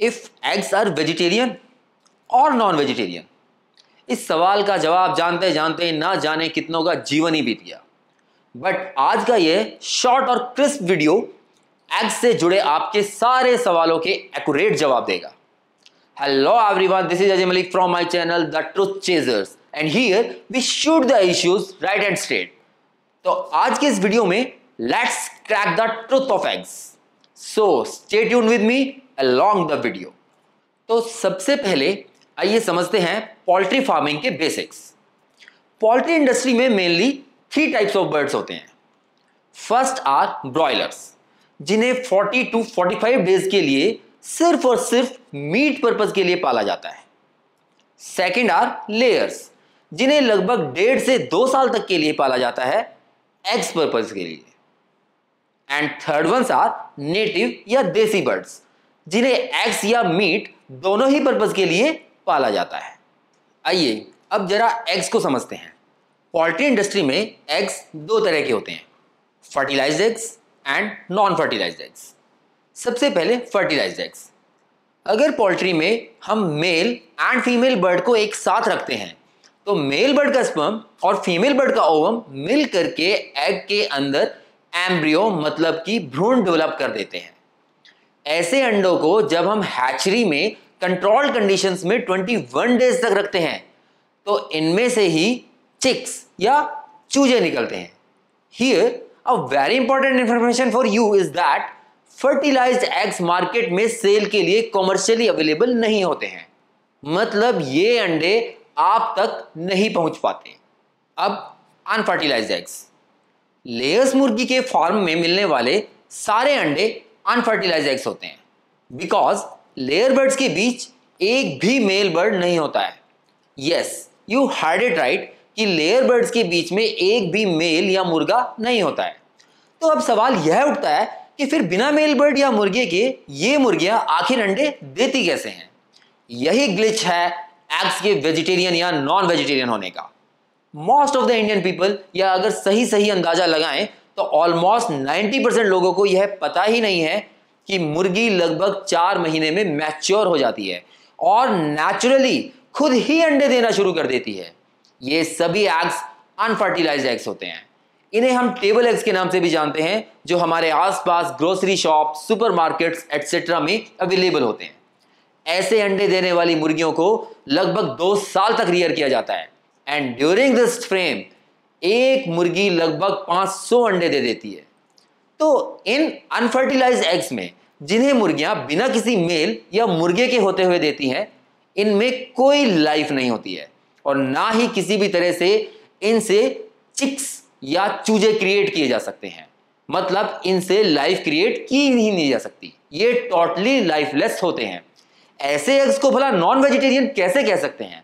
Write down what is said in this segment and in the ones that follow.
if eggs are vegetarian और non vegetarian इस सवाल का जवाब जानते जानते ना जाने कितनों का जीवन ही बीत गया बट आज का ये शॉर्ट और क्रिस्प वीडियो एग्स से जुड़े आपके सारे सवालों के एक्यूरेट जवाब देगा hello everyone this is Ajay Malik from my channel the truth chasers and here we shoot the issues right and straight तो आज के इस वीडियो में let's crack the truth of eggs so stay tune with me along the video तो सबसे पहले आइए समझते हैं पोल्ट्री फार्मिंग के बेसिक्स पोल्ट्री इंडस्ट्री में mainly three types of birds होते हैं फर्स्ट आर ब्रॉयलर्स जिन्हें 40 टू 45 डेज के लिए सिर्फ और सिर्फ मीट पर्पज के लिए पाला जाता है सेकेंड आर लेयर्स जिन्हें लगभग डेढ़ से दो साल तक के लिए पाला जाता है एग्स पर्पज के लिए and third ones are native या देसी बर्ड्स जिन्हें एग्स या मीट दोनों ही पर्पज के लिए पाला जाता है आइए अब जरा एग्स को समझते हैं पोल्ट्री इंडस्ट्री में एग्स दो तरह के होते हैं fertilize eggs and non fertilize eggs सबसे पहले फर्टिलाइज एग्स अगर पोल्ट्री में हम मेल एंड फीमेल बर्ड को एक साथ रखते हैं तो मेल बर्ड का स्पर्म और फीमेल बर्ड का ओवम मिल करके एग के अंदर एम्ब्रियो मतलब कि भ्रूण डेवलप कर देते हैं ऐसे अंडों को जब हम हैचरी में कंट्रोल कंडीशंस में 21 डेज तक रखते हैं तो इनमें से ही चिक्स या चूजे निकलते हैं here a very important information for you is that fertilized eggs market में सेल के लिए कॉमर्शियली अवेलेबल नहीं होते हैं मतलब ये अंडे आप तक नहीं पहुंच पाते अब अनफर्टिलाइज्ड एग्स लेयर्स मुर्गी के फार्म में मिलने वाले सारे अंडे अनफर्टिलाइज एग्स होते हैं बिकॉज लेयर बर्ड्स के बीच एक भी मेल बर्ड नहीं होता है yes you heard it right कि लेयर बर्ड्स के बीच में एक भी मेल या मुर्गा नहीं होता है तो अब सवाल यह उठता है कि फिर बिना मेल बर्ड या मुर्गे के ये मुर्गियां आखिर अंडे देती कैसे हैं यही ग्लिच है एग्स के वेजिटेरियन या नॉन वेजिटेरियन होने का most of the Indian people या अगर सही सही अंदाजा लगाएं तो ऑलमोस्ट 90 परसेंट लोगों को यह पता ही नहीं है कि मुर्गी लगभग चार महीने में मैच्योर हो जाती है और नेचुरली खुद ही अंडे देना शुरू कर देती है ये सभी एग्स अनफर्टिलाइज एग्स होते हैं इन्हें हम टेबल एग्स के नाम से भी जानते हैं जो हमारे आसपास ग्रोसरी शॉप सुपरमार्केट्स एट्सेट्रा में अवेलेबल होते हैं ऐसे अंडे देने वाली मुर्गियों को लगभग दो साल तक रियर किया जाता है एंड ड्यूरिंग दिस फ्रेम एक मुर्गी लगभग 500 अंडे दे देती है तो इन अनफर्टिलाइज एग्स में जिन्हें मुर्गियां बिना किसी मेल या मुर्गे के होते हुए देती हैं इनमें कोई लाइफ नहीं होती है और ना ही किसी भी तरह से इनसे चिक्स या चूजे क्रिएट किए जा सकते हैं मतलब इनसे लाइफ क्रिएट की ही नहीं जा सकती ये टोटली लाइफलेस होते हैं ऐसे एग्स को भला नॉन वेजिटेरियन कैसे कह सकते हैं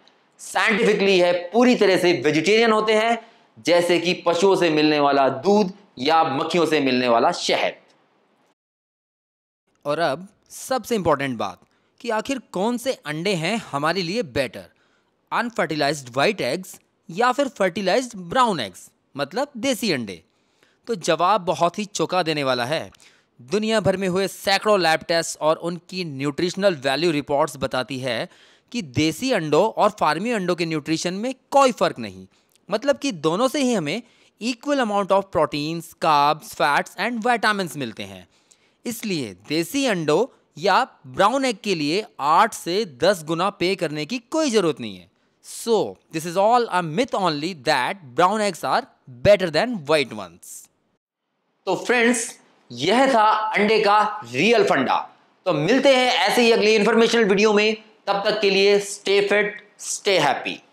साइंटिफिकली है पूरी तरह से वेजिटेरियन होते हैं जैसे कि पशुओं से मिलने वाला दूध या मक्खियों से मिलने वाला शहद और अब सबसे इंपॉर्टेंट बात कि आखिर कौन से अंडे हैं हमारे लिए बेटर अनफर्टिलाइज वाइट एग्स या फिर फर्टिलाइज ब्राउन एग्स मतलब देसी अंडे तो जवाब बहुत ही चौंका देने वाला है दुनिया भर में हुए सैकड़ों लैब टेस्ट और उनकी न्यूट्रिशनल वैल्यू रिपोर्ट्स बताती है कि देसी अंडों और फार्मी अंडों के न्यूट्रिशन में कोई फ़र्क नहीं मतलब कि दोनों से ही हमें equal amount of proteins carbs fats and vitamin मिलते हैं इसलिए देसी अंडो या ब्राउन एग के लिए आठ से दस गुना पे करने की कोई ज़रूरत नहीं है so this is all a myth only that brown eggs are better than white ones तो फ्रेंड्स यह था अंडे का रियल फंडा तो मिलते हैं ऐसे ही अगली इंफॉर्मेशनल वीडियो में तब तक के लिए स्टे फिट स्टे हैप्पी